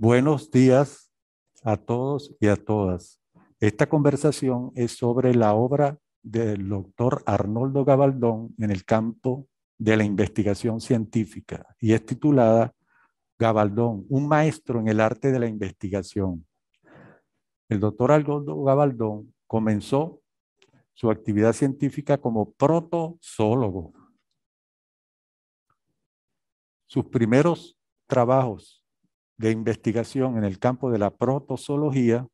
Buenos días a todos y a todas. Esta conversación es sobre la obra del doctor Arnoldo Gabaldón en el campo de la investigación científica y es titulada Gabaldón, un maestro en el arte de la investigación. El doctor Arnoldo Gabaldón comenzó su actividad científica como protozoólogo. Sus primeros trabajos de investigación en el campo de la protozoología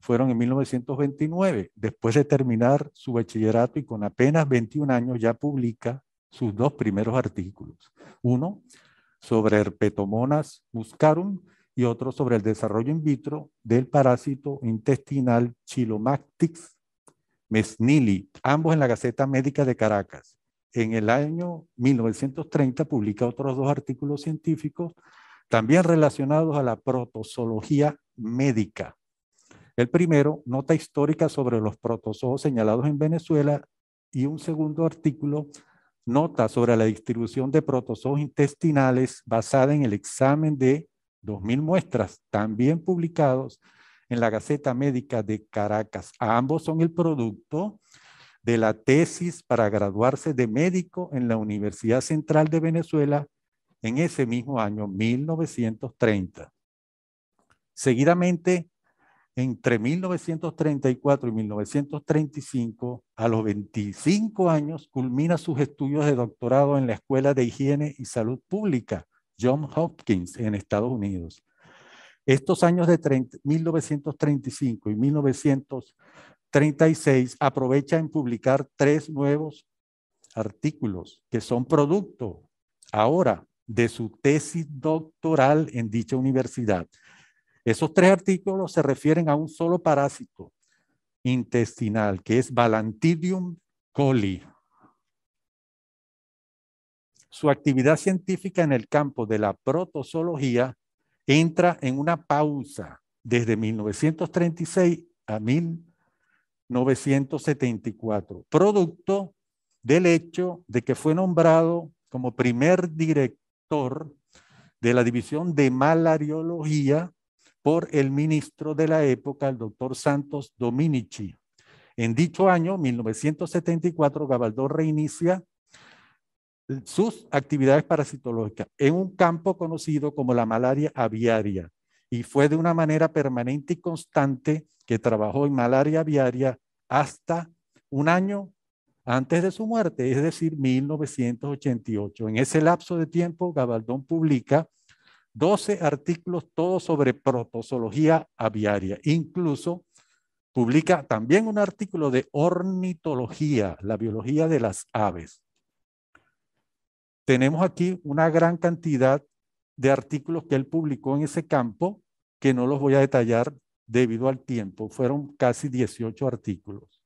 fueron en 1929. Después de terminar su bachillerato y con apenas 21 años ya publica sus dos primeros artículos. Uno sobre Herpetomonas muscarum y otro sobre el desarrollo in vitro del parásito intestinal Chilomactix mesnili, ambos en la Gaceta Médica de Caracas. En el año 1930 publica otros dos artículos científicos también relacionados a la protozoología médica. El primero, nota histórica sobre los protozoos señalados en Venezuela y un segundo artículo, nota sobre la distribución de protozoos intestinales basada en el examen de 2.000 muestras, también publicados en la Gaceta Médica de Caracas. Ambos son el producto de la tesis para graduarse de médico en la Universidad Central de Venezuela en ese mismo año 1930. Seguidamente, entre 1934 y 1935, a los 25 años, culmina sus estudios de doctorado en la Escuela de Higiene y Salud Pública, Johns Hopkins, en Estados Unidos. Estos años de 1935 y 1936 aprovecha en publicar tres nuevos artículos que son producto ahora de su tesis doctoral en dicha universidad. Esos tres artículos se refieren a un solo parásito intestinal, que es Balantidium coli. Su actividad científica en el campo de la protozoología entra en una pausa desde 1936 a 1974, producto del hecho de que fue nombrado como primer director de la División de Malariología por el ministro de la época, el doctor Santos Dominici. En dicho año, 1974, Gabaldón reinicia sus actividades parasitológicas en un campo conocido como la malaria aviaria y fue de una manera permanente y constante que trabajó en malaria aviaria hasta un año antes de su muerte, es decir, 1988. En ese lapso de tiempo, Gabaldón publica 12 artículos, todos sobre protozoología aviaria. Incluso publica también un artículo de ornitología, la biología de las aves. Tenemos aquí una gran cantidad de artículos que él publicó en ese campo, que no los voy a detallar debido al tiempo. Fueron casi 18 artículos.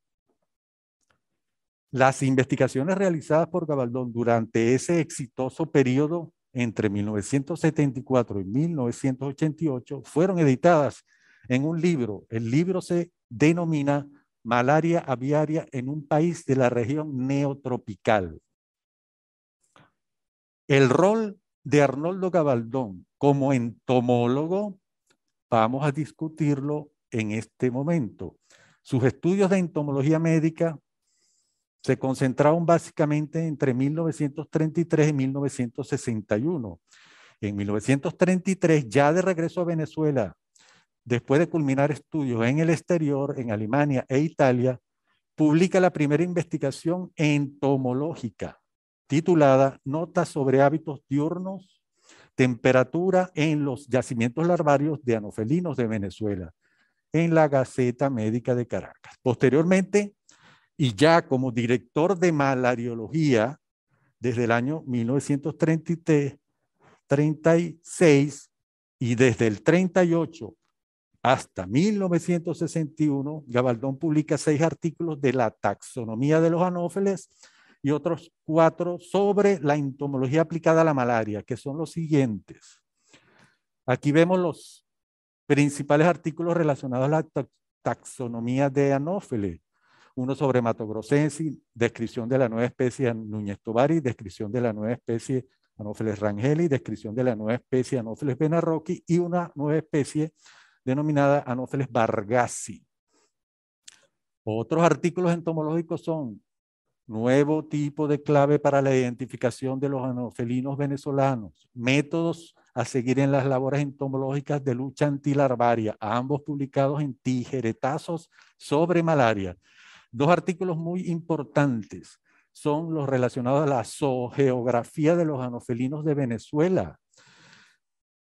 Las investigaciones realizadas por Gabaldón durante ese exitoso periodo entre 1974 y 1988 fueron editadas en un libro. El libro se denomina Malaria aviaria en un país de la región neotropical. El rol de Arnoldo Gabaldón como entomólogo vamos a discutirlo en este momento. Sus estudios de entomología médica se concentraron básicamente entre 1933 y 1961. En 1933, ya de regreso a Venezuela, después de culminar estudios en el exterior, en Alemania e Italia, publica la primera investigación entomológica titulada Notas sobre hábitos diurnos, temperatura en los yacimientos larvarios de anofelinos de Venezuela, en la Gaceta Médica de Caracas. Posteriormente, y ya como director de malariología desde el año 1936 y desde el 38 hasta 1961, Gabaldón publica seis artículos de la taxonomía de los anófeles y otros cuatro sobre la entomología aplicada a la malaria, que son los siguientes. Aquí vemos los principales artículos relacionados a la taxonomía de anófeles uno sobre matogrossensis, descripción de la nueva especie Núñez Tobari, descripción de la nueva especie Anopheles rangeli, descripción de la nueva especie Anopheles benarroqui y una nueva especie denominada Anopheles Vargassi. Otros artículos entomológicos son nuevo tipo de clave para la identificación de los anofelinos venezolanos, métodos a seguir en las labores entomológicas de lucha antilarvaria, ambos publicados en tijeretazos sobre malaria. Dos artículos muy importantes son los relacionados a la zoogeografía de los anofelinos de Venezuela,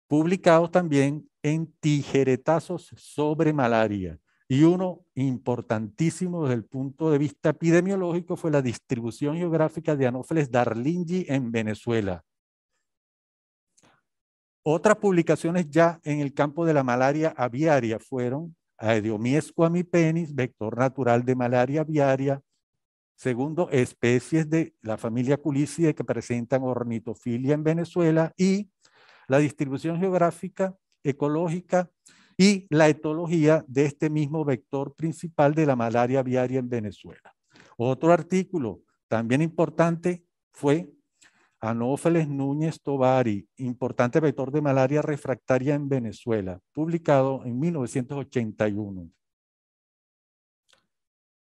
publicados también en tijeretazos sobre malaria. Y uno importantísimo desde el punto de vista epidemiológico fue la distribución geográfica de Anófeles darlingi en Venezuela. Otras publicaciones ya en el campo de la malaria aviaria fueron Ah, mi penis, vector natural de malaria viaria. Segundo, especies de la familia Culicidae que presentan ornitofilia en Venezuela y la distribución geográfica, ecológica y la etología de este mismo vector principal de la malaria viaria en Venezuela. Otro artículo también importante fue Anófeles Núñez Tovari, importante vector de malaria refractaria en Venezuela, publicado en 1981.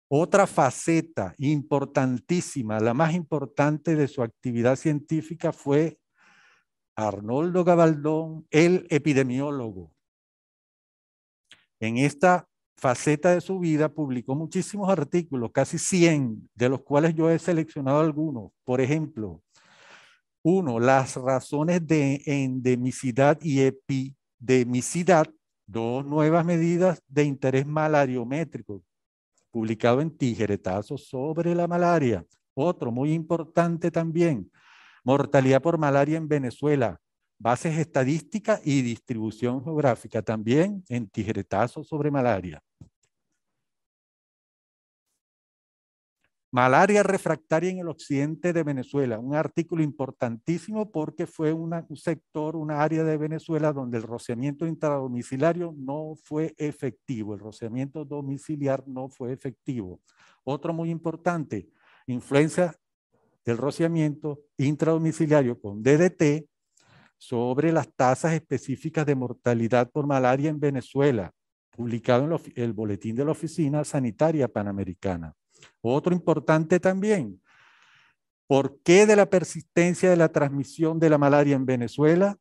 Otra faceta importantísima, la más importante de su actividad científica fue Arnoldo Gabaldón, el epidemiólogo. En esta faceta de su vida publicó muchísimos artículos, casi 100, de los cuales yo he seleccionado algunos. Por ejemplo, uno, las razones de endemicidad y epidemicidad, dos nuevas medidas de interés malariométrico, publicado en Tijeretazo sobre la malaria. Otro muy importante también, mortalidad por malaria en Venezuela, bases estadísticas y distribución geográfica, también en Tijeretazo sobre malaria. Malaria refractaria en el occidente de Venezuela, un artículo importantísimo porque fue un sector, una área de Venezuela donde el rociamiento intradomiciliario no fue efectivo, el rociamiento domiciliar no fue efectivo. Otro muy importante, influencia del rociamiento intradomiciliario con DDT sobre las tasas específicas de mortalidad por malaria en Venezuela, publicado en el boletín de la Oficina Sanitaria Panamericana. Otro importante también. ¿Por qué de la persistencia de la transmisión de la malaria en Venezuela?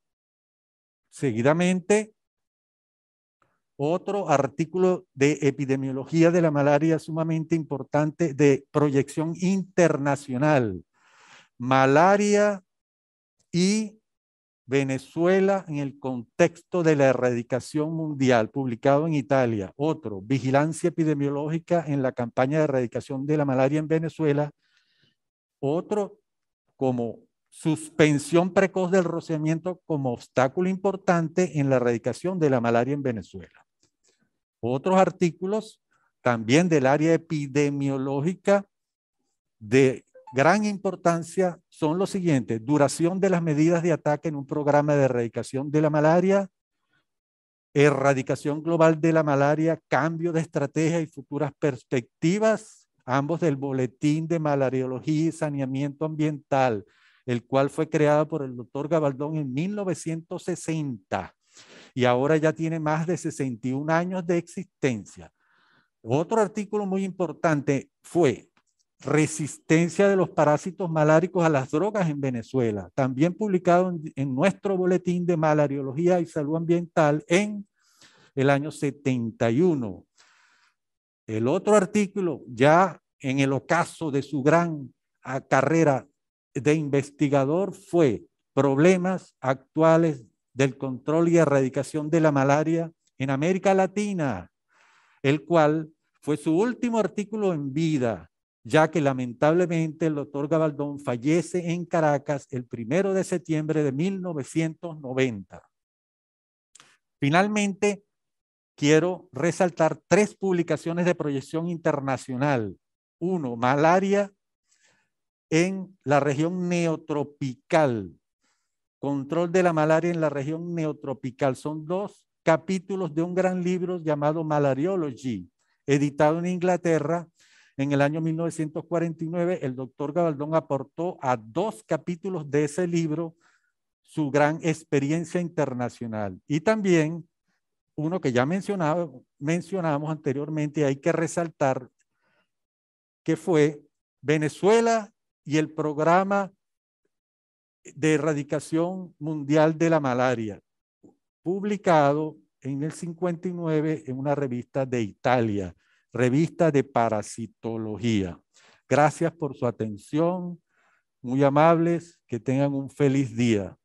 Seguidamente, otro artículo de epidemiología de la malaria sumamente importante de proyección internacional. Malaria y Venezuela en el contexto de la erradicación mundial, publicado en Italia. Otro, vigilancia epidemiológica en la campaña de erradicación de la malaria en Venezuela. Otro, como suspensión precoz del rociamiento como obstáculo importante en la erradicación de la malaria en Venezuela. Otros artículos también del área epidemiológica de gran importancia son los siguientes. Duración de las medidas de ataque en un programa de erradicación de la malaria, erradicación global de la malaria, cambio de estrategia y futuras perspectivas, ambos del Boletín de Malariología y Saneamiento Ambiental, el cual fue creado por el doctor Gabaldón en 1960 y ahora ya tiene más de 61 años de existencia. Otro artículo muy importante fue Resistencia de los parásitos maláricos a las drogas en Venezuela, también publicado en, nuestro boletín de malariología y salud ambiental en el año 71. El otro artículo, ya en el ocaso de su gran ah, carrera de investigador, fue Problemas actuales del control y erradicación de la malaria en América Latina, el cual fue su último artículo en vida ya que lamentablemente el doctor Gabaldón fallece en Caracas el primero de septiembre de 1990. Finalmente, quiero resaltar tres publicaciones de proyección internacional. Uno, malaria en la región neotropical. Control de la malaria en la región neotropical. Son dos capítulos de un gran libro llamado Malariology, editado en Inglaterra en el año 1949, el doctor Gabaldón aportó a dos capítulos de ese libro su gran experiencia internacional y también uno que ya mencionaba, mencionamos anteriormente, hay que resaltar que fue Venezuela y el programa de erradicación mundial de la malaria, publicado en el 59 en una revista de Italia. Revista de Parasitología. Gracias por su atención. Muy amables. Que tengan un feliz día.